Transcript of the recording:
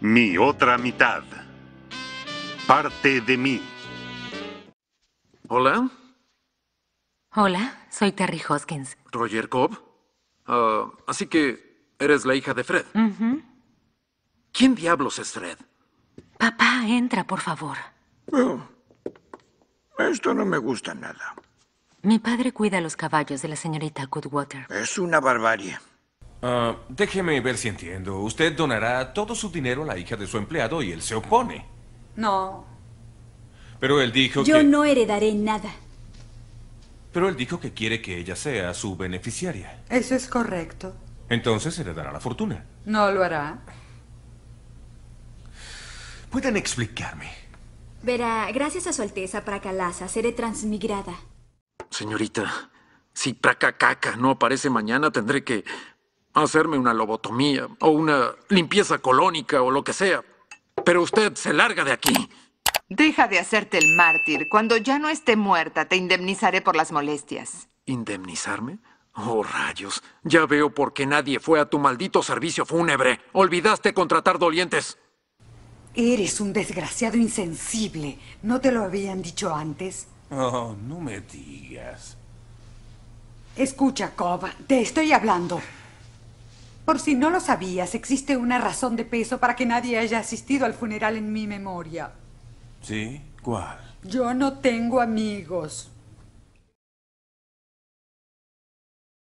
Mi otra mitad. Parte de mí. Hola. Hola, soy Terry Hoskins. Roger Cobb. Ah, así que eres la hija de Fred. ¿Quién diablos es Fred? Papá, entra, por favor. Oh, esto no me gusta nada. Mi padre cuida los caballos de la señorita Goodwater. Es una barbarie. Ah, déjeme ver si entiendo. Usted donará todo su dinero a la hija de su empleado y él se opone. No. Pero él dijo Yo que... Yo no heredaré nada. Pero él dijo que quiere que ella sea su beneficiaria. Eso es correcto. Entonces heredará la fortuna. No lo hará. Pueden explicarme. Verá, gracias a su alteza Pracalaza, seré transmigrada. Señorita, si Pracacaca no aparece mañana, tendré que hacerme una lobotomía o una limpieza colónica o lo que sea. Pero usted se larga de aquí. Deja de hacerte el mártir. Cuando ya no esté muerta, te indemnizaré por las molestias. ¿Indemnizarme? Oh, rayos. Ya veo por qué nadie fue a tu maldito servicio fúnebre. Olvidaste contratar dolientes. Eres un desgraciado insensible. ¿No te lo habían dicho antes? Oh, no me digas. Escucha, Cobb, te estoy hablando. Por si no lo sabías, existe una razón de peso para que nadie haya asistido al funeral en mi memoria. ¿Sí? ¿Cuál? Yo no tengo amigos.